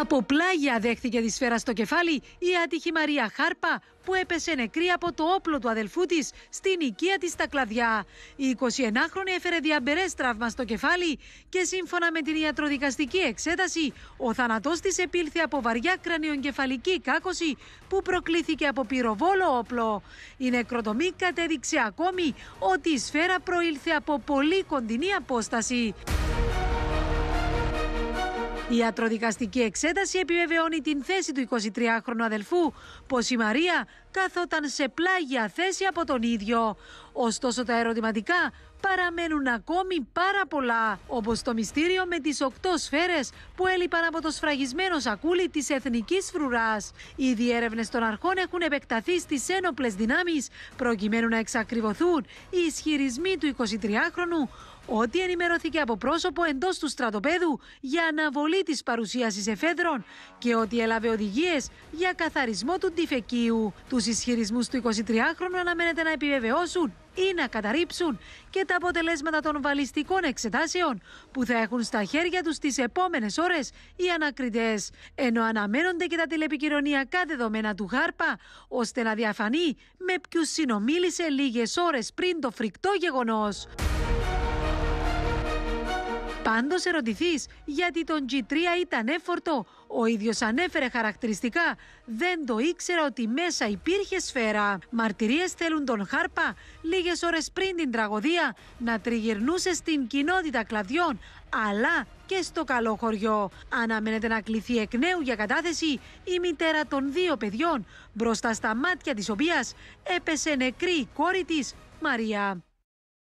Από πλάγια δέχθηκε τη σφαίρα στο κεφάλι η άτυχη Μαρία Χάρπα που έπεσε νεκρή από το όπλο του αδελφού της στην οικία της στα κλαδιά. Η 21 χρονη έφερε διαμπερές τραύμα στο κεφάλι και σύμφωνα με την ιατροδικαστική εξέταση, ο θάνατός της επήλθε από βαριά κρανιογκεφαλική κάκωση που προκλήθηκε από πυροβόλο όπλο. Η νεκροτομή κατέδειξε ακόμη ότι η σφαίρα προήλθε από πολύ κοντινή απόσταση. Η ατροδικαστική εξέταση επιβεβαιώνει την θέση του 23χρονου αδελφού, πως η Μαρία καθόταν σε πλάγια θέση από τον ίδιο. Ωστόσο τα ερωτηματικά παραμένουν ακόμη πάρα πολλά, όπως το μυστήριο με τις οκτώ σφαίρες που έλειπαν από το σφραγισμένο σακούλι της Εθνικής Φρουράς. Οι διέρευνες των αρχών έχουν επεκταθεί στις ένοπλες δυνάμεις, προκειμένου να εξακριβωθούν οι ισχυρισμοί του 23χρονου ότι ενημερώθηκε από πρόσωπο εντός του στρατοπέδου για αναβολή της παρουσίασης εφέδρων και ότι έλαβε οδηγίες για καθαρισμό του τυφεκίου. Τους ισχυρισμούς του 23χρονου αναμένεται να επιβεβαιώσουν ή να καταρρύψουν και τα αποτελέσματα των βαλιστικών εξετάσεων που θα έχουν στα χέρια τους τις επόμενες ώρες οι ανακριτές, ενώ αναμένονται και τα τηλεπικοινωνιακά δεδομένα του Χάρπα, ώστε να διαφανεί με ποιους συνομίλησε λίγες ώρες πριν το φρικτό γεγονός. Πάντως ερωτηθείς γιατί τον G3 ήταν έφορτο. Ο ίδιος ανέφερε χαρακτηριστικά. Δεν το ήξερα ότι μέσα υπήρχε σφαίρα. Μαρτυρίες θέλουν τον Χάρπα λίγες ώρες πριν την τραγωδία να τριγυρνούσε στην κοινότητα κλαδιών, αλλά και στο καλό χωριό. Αναμένεται να κληθεί εκ νέου για κατάθεση η μητέρα των δύο παιδιών, μπροστά στα μάτια της οποίας έπεσε νεκρή η κόρη της Μαρία.